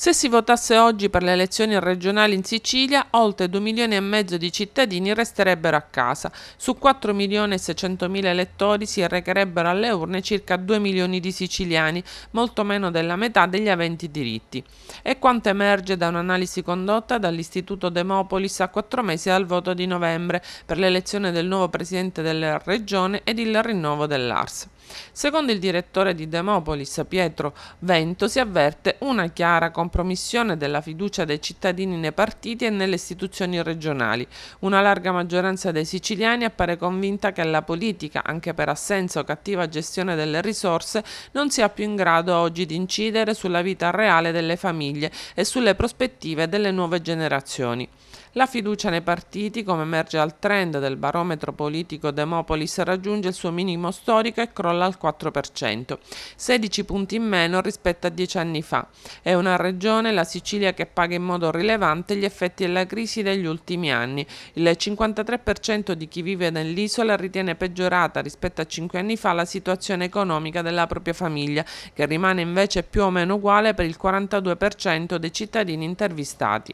Se si votasse oggi per le elezioni regionali in Sicilia, oltre 2 milioni e mezzo di cittadini resterebbero a casa. Su 4 milioni e 600 mila elettori si recherebbero alle urne circa 2 milioni di siciliani, molto meno della metà degli aventi diritti. È quanto emerge da un'analisi condotta dall'Istituto Demopolis a 4 mesi dal voto di novembre per l'elezione del nuovo presidente della regione ed il rinnovo dell'ARS. Secondo il direttore di Demopolis, Pietro Vento, si avverte una chiara competenza compromissione della fiducia dei cittadini nei partiti e nelle istituzioni regionali. Una larga maggioranza dei siciliani appare convinta che la politica, anche per assenza o cattiva gestione delle risorse, non sia più in grado oggi di incidere sulla vita reale delle famiglie e sulle prospettive delle nuove generazioni. La fiducia nei partiti, come emerge al trend del barometro politico Demopolis, raggiunge il suo minimo storico e crolla al 4%, 16 punti in meno rispetto a 10 anni fa. È una regione, la Sicilia, che paga in modo rilevante gli effetti della crisi degli ultimi anni. Il 53% di chi vive nell'isola ritiene peggiorata rispetto a 5 anni fa la situazione economica della propria famiglia, che rimane invece più o meno uguale per il 42% dei cittadini intervistati.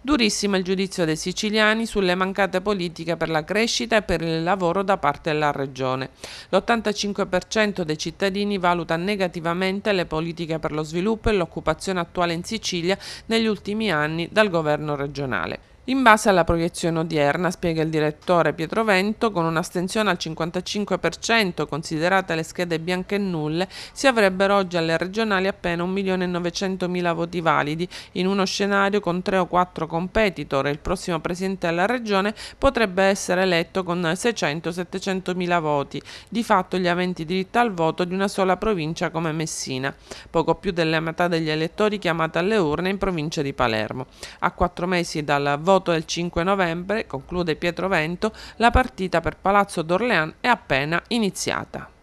Durissimo il giudizio dei siciliani sulle mancate politiche per la crescita e per il lavoro da parte della Regione. L'85% dei cittadini valuta negativamente le politiche per lo sviluppo e l'occupazione attuale in Sicilia negli ultimi anni dal governo regionale. In base alla proiezione odierna, spiega il direttore Pietro Vento, con un'astensione al 55%, considerate le schede bianche e nulle, si avrebbero oggi alle regionali appena 1.900.000 voti validi, in uno scenario con 3 o 4 competitor il prossimo presidente della regione potrebbe essere eletto con 600-700.000 voti, di fatto gli aventi diritto al voto di una sola provincia come Messina, poco più della metà degli elettori chiamata alle urne in provincia di Palermo. A quattro mesi dal voto Toto del 5 novembre, conclude Pietro Vento, la partita per Palazzo d'Orléans è appena iniziata.